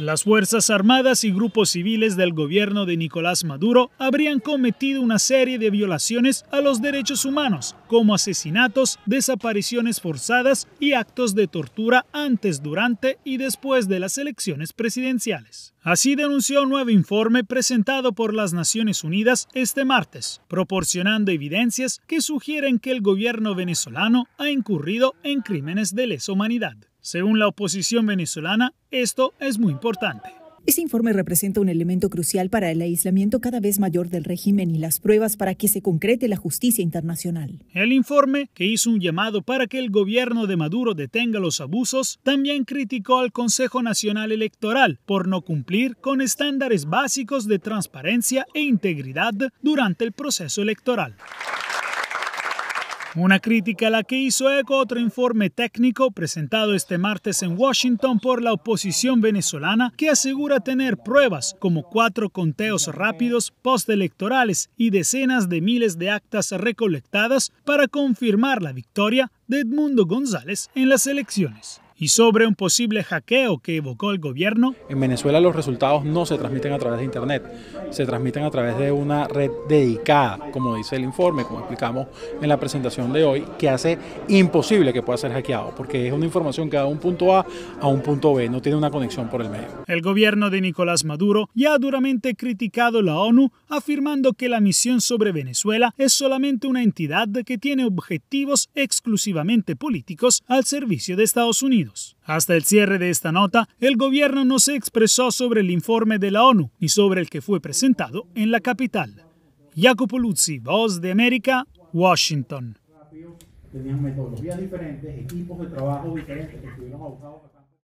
Las Fuerzas Armadas y grupos civiles del gobierno de Nicolás Maduro habrían cometido una serie de violaciones a los derechos humanos, como asesinatos, desapariciones forzadas y actos de tortura antes, durante y después de las elecciones presidenciales. Así denunció un nuevo informe presentado por las Naciones Unidas este martes, proporcionando evidencias que sugieren que el gobierno venezolano ha incurrido en crímenes de lesa humanidad. Según la oposición venezolana, esto es muy importante. Este informe representa un elemento crucial para el aislamiento cada vez mayor del régimen y las pruebas para que se concrete la justicia internacional. El informe, que hizo un llamado para que el gobierno de Maduro detenga los abusos, también criticó al Consejo Nacional Electoral por no cumplir con estándares básicos de transparencia e integridad durante el proceso electoral. Una crítica a la que hizo eco otro informe técnico presentado este martes en Washington por la oposición venezolana que asegura tener pruebas como cuatro conteos rápidos postelectorales y decenas de miles de actas recolectadas para confirmar la victoria de Edmundo González en las elecciones y sobre un posible hackeo que evocó el gobierno. En Venezuela los resultados no se transmiten a través de Internet, se transmiten a través de una red dedicada, como dice el informe, como explicamos en la presentación de hoy, que hace imposible que pueda ser hackeado, porque es una información que da un punto A a un punto B, no tiene una conexión por el medio. El gobierno de Nicolás Maduro ya ha duramente criticado la ONU, afirmando que la misión sobre Venezuela es solamente una entidad que tiene objetivos exclusivamente políticos al servicio de Estados Unidos. Hasta el cierre de esta nota, el gobierno no se expresó sobre el informe de la ONU ni sobre el que fue presentado en la capital. Jacopo Luzzi, Voz de América, Washington. de